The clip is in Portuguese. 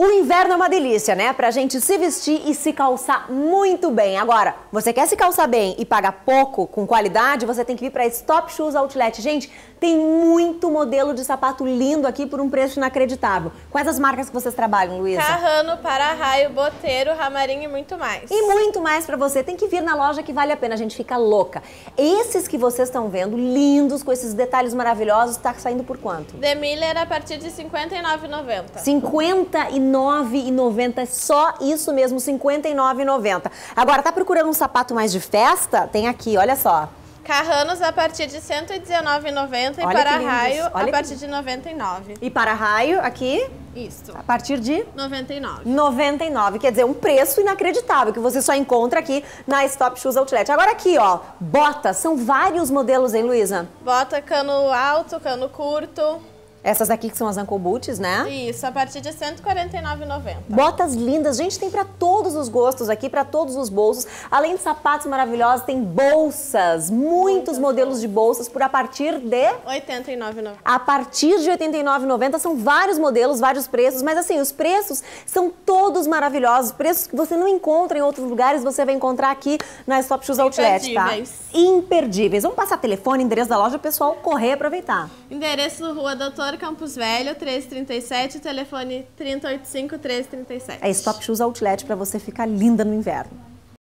O inverno é uma delícia, né? Pra gente se vestir e se calçar muito bem. Agora, você quer se calçar bem e pagar pouco, com qualidade, você tem que vir pra Stop Shoes Outlet. Gente, tem muito modelo de sapato lindo aqui por um preço inacreditável. Quais as marcas que vocês trabalham, Luísa? Carrano, Para-Raio, Boteiro, Ramarim e muito mais. E muito mais pra você. Tem que vir na loja que vale a pena, a gente fica louca. Esses que vocês estão vendo, lindos, com esses detalhes maravilhosos, tá saindo por quanto? The Miller a partir de R$ 59,90. 59,90. 59,90. É só isso mesmo, 59,90. Agora, tá procurando um sapato mais de festa? Tem aqui, olha só. Carranos a partir de 119,90 e para raio a partir de 99. E para raio aqui? Isso. A partir de 99. 99, quer dizer, um preço inacreditável que você só encontra aqui na Stop Shoes Outlet. Agora aqui, ó, bota, são vários modelos, hein, Luísa? Bota cano alto, cano curto, essas aqui que são as ankobutes, né? Isso, a partir de 149,90. Botas lindas, gente, tem para todos os gostos aqui, para todos os bolsos. Além de sapatos maravilhosos, tem bolsas, muitos Muito modelos bom. de bolsas por a partir de... 89,90. A partir de 89,90, são vários modelos, vários preços, mas assim, os preços são todos maravilhosos. Preços que você não encontra em outros lugares, você vai encontrar aqui na Stop Shoes Outlet, tá? Imperdíveis. Vamos passar telefone, endereço da loja, pessoal correr e aproveitar. Endereço Rua Doutor Valor Campos Velho, 1337, telefone 3085 1337. É Stop Shoes Outlet para você ficar linda no inverno.